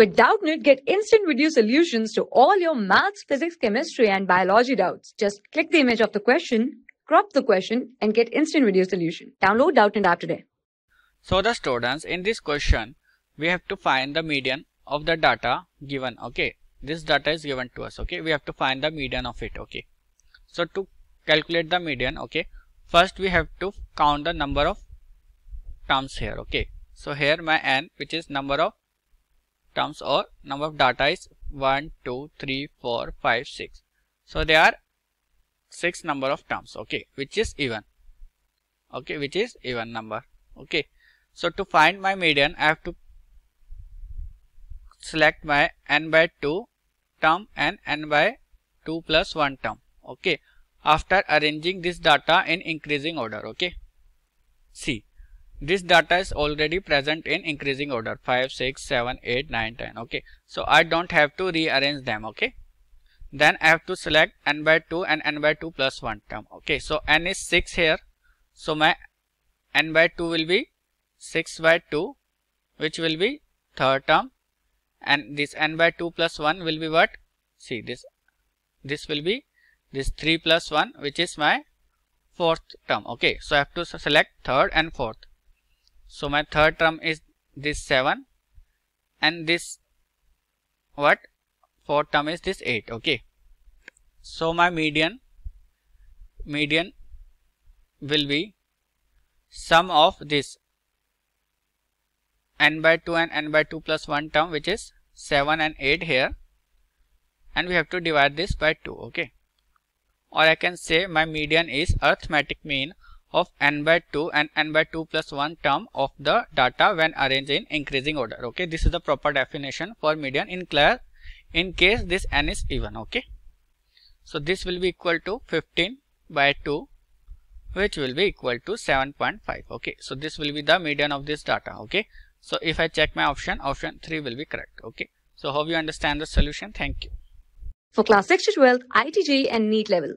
With Doubtnit, get instant video solutions to all your maths, physics, chemistry, and biology doubts. Just click the image of the question, crop the question, and get instant video solution. Download Doubtnit app today. So the students, in this question, we have to find the median of the data given. Okay, this data is given to us. Okay, we have to find the median of it. Okay, so to calculate the median, okay, first we have to count the number of terms here. Okay, so here my n, which is number of terms or number of data is 1 2 3 4 5 6 so there are six number of terms okay which is even okay which is even number okay so to find my median i have to select my n by 2 term and n by 2 plus 1 term okay after arranging this data in increasing order okay see this data is already present in increasing order 5 6 7 8 9 10 okay so i don't have to rearrange them okay then i have to select n by 2 and n by 2 plus 1 term okay so n is 6 here so my n by 2 will be 6 by 2 which will be third term and this n by 2 plus 1 will be what see this this will be this 3 plus 1 which is my fourth term okay so i have to select third and fourth so my third term is this 7 and this what fourth term is this 8 okay. So my median median will be sum of this n by 2 and n by 2 plus 1 term which is 7 and 8 here and we have to divide this by 2 okay or I can say my median is arithmetic mean of n by 2 and n by 2 plus 1 term of the data when arranged in increasing order okay this is the proper definition for median in class in case this n is even okay so this will be equal to 15 by 2 which will be equal to 7.5 okay so this will be the median of this data okay so if i check my option option 3 will be correct okay so hope you understand the solution thank you for class 6 to 12 itj and neat level